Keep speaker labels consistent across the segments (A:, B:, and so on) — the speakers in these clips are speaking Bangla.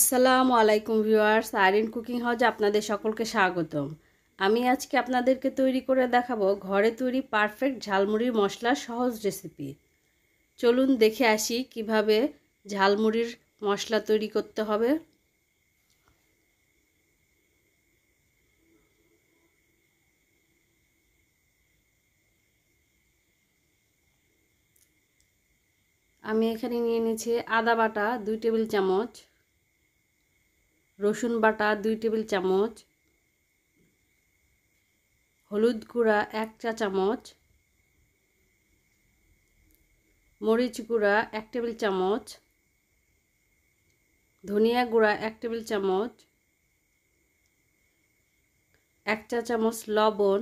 A: আসসালামু আলাইকুম ভিউয়ার্স আইরিন কুকিং হাউজ আপনাদের সকলকে স্বাগতম আমি আজকে আপনাদেরকে তৈরি করে দেখাবো ঘরে তৈরি পারফেক্ট ঝালমুড়ির মশলার সহজ রেসিপি চলুন দেখে আসি কিভাবে ঝালমুড়ির মশলা তৈরি করতে হবে আমি এখানে নিয়ে নিয়েছি আদা বাটা দুই টেবিল চামচ রসুন বাটা দুই টেবিল চামচ হলুদ গুঁড়া এক চা চামচ মরিচ গুঁড়া এক টেবিল চামচ ধনিয়া গুঁড়া এক টেবিল চামচ এক চা চামচ লবণ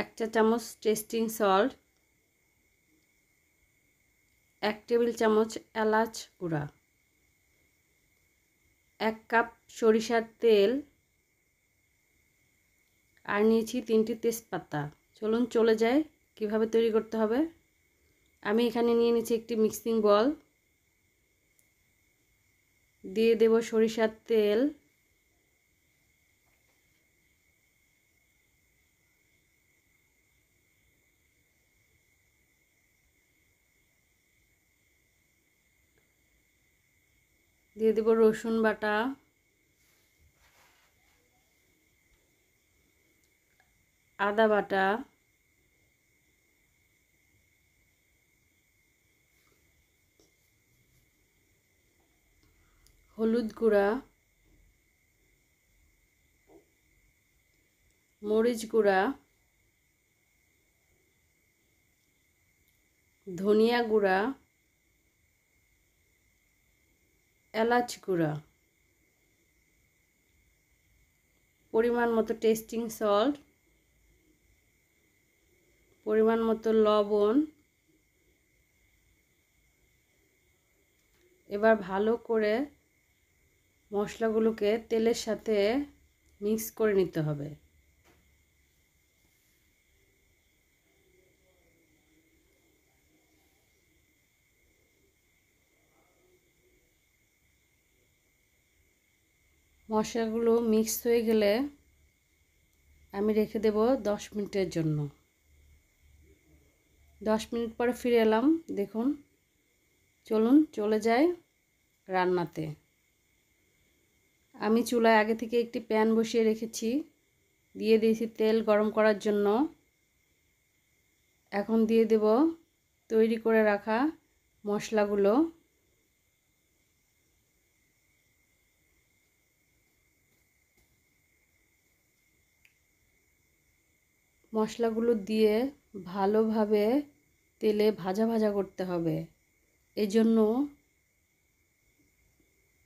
A: এক চা চামচ টেস্টিং সল্ট এক টেবিল চামচ এলাচ গুঁড়া এক কাপ সরিষার তেল আর নিয়েছি তিনটি তেজপাতা চলুন চলে যায় কিভাবে তৈরি করতে হবে আমি এখানে নিয়ে নিয়েছি একটি মিক্সিং বল দিয়ে দেব সরিষার তেল দিয়ে দেব রসুন বাটা আদা বাটা হলুদ গুঁড়া মরিচ গুঁড়া ধনিয়া গুঁড়া এলাচ গুঁড়া পরিমাণ মতো টেস্টিং সল্ট পরিমাণ মতো লবণ এবার ভালো করে মশলাগুলোকে তেলের সাথে মিক্স করে নিতে হবে মশলাগুলো মিক্স হয়ে গেলে আমি রেখে দেব দশ মিনিটের জন্য দশ মিনিট পরে ফিরে এলাম দেখুন চলুন চলে যাই রান্নাতে আমি চুলায় আগে থেকে একটি প্যান বসিয়ে রেখেছি দিয়ে দিয়েছি তেল গরম করার জন্য এখন দিয়ে দেব তৈরি করে রাখা মশলাগুলো মশলাগুলো দিয়ে ভালোভাবে তেলে ভাজা ভাজা করতে হবে এই জন্য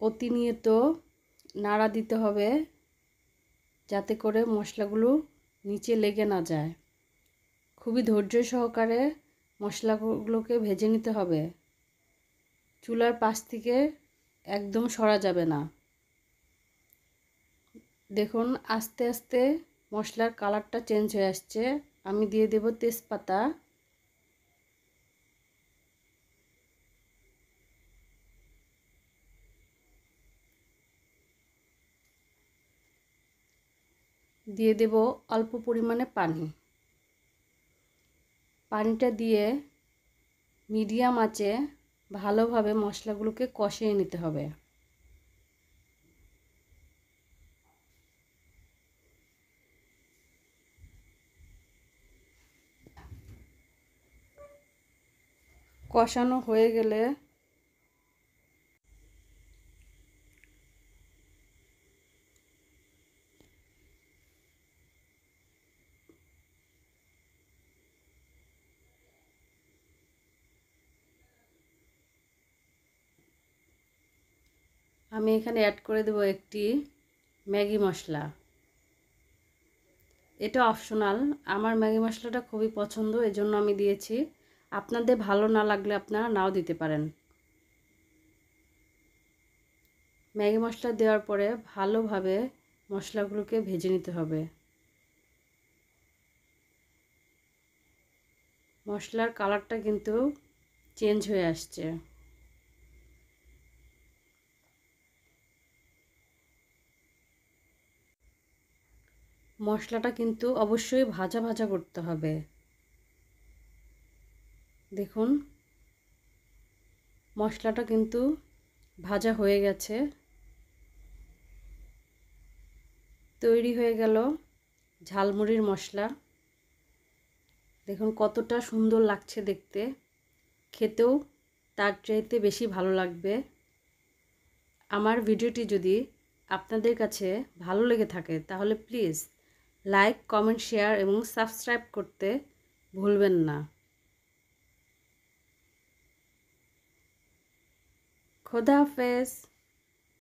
A: অতিনিয়ত নাড়া দিতে হবে যাতে করে মশলাগুলো নিচে লেগে না যায় খুবই ধৈর্য সহকারে মশলাগুলোকে ভেজে নিতে হবে চুলার পাশ থেকে একদম সরা যাবে না দেখুন আস্তে আস্তে মশলার কালারটা চেঞ্জ হয়ে আসছে আমি দিয়ে দেব তেজপাতা দিয়ে দেব অল্প পরিমাণে পানি পানিটা দিয়ে মিডিয়াম আঁচে ভালোভাবে মশলাগুলোকে কষিয়ে নিতে হবে কষানো হয়ে গেলে আমি এখানে অ্যাড করে দেব একটি ম্যাগি মশলা এটা অপশনাল আমার ম্যাগি মশলাটা খুবই পছন্দ এজন্য আমি দিয়েছি আপনাদের ভালো না লাগলে আপনারা নাও দিতে পারেন ম্যাগি মশলা দেওয়ার পরে ভালোভাবে মশলাগুলোকে ভেজে নিতে হবে মশলার কালারটা কিন্তু চেঞ্জ হয়ে আসছে মশলাটা কিন্তু অবশ্যই ভাজা ভাজা করতে হবে দেখুন মশলাটা কিন্তু ভাজা হয়ে গেছে তৈরি হয়ে গেল ঝালমুড়ির মশলা দেখুন কতটা সুন্দর লাগছে দেখতে খেতেও তার চাইতে বেশি ভালো লাগবে আমার ভিডিওটি যদি আপনাদের কাছে ভালো লেগে থাকে তাহলে প্লিজ লাইক কমেন্ট শেয়ার এবং সাবস্ক্রাইব করতে ভুলবেন না खुदाफिज़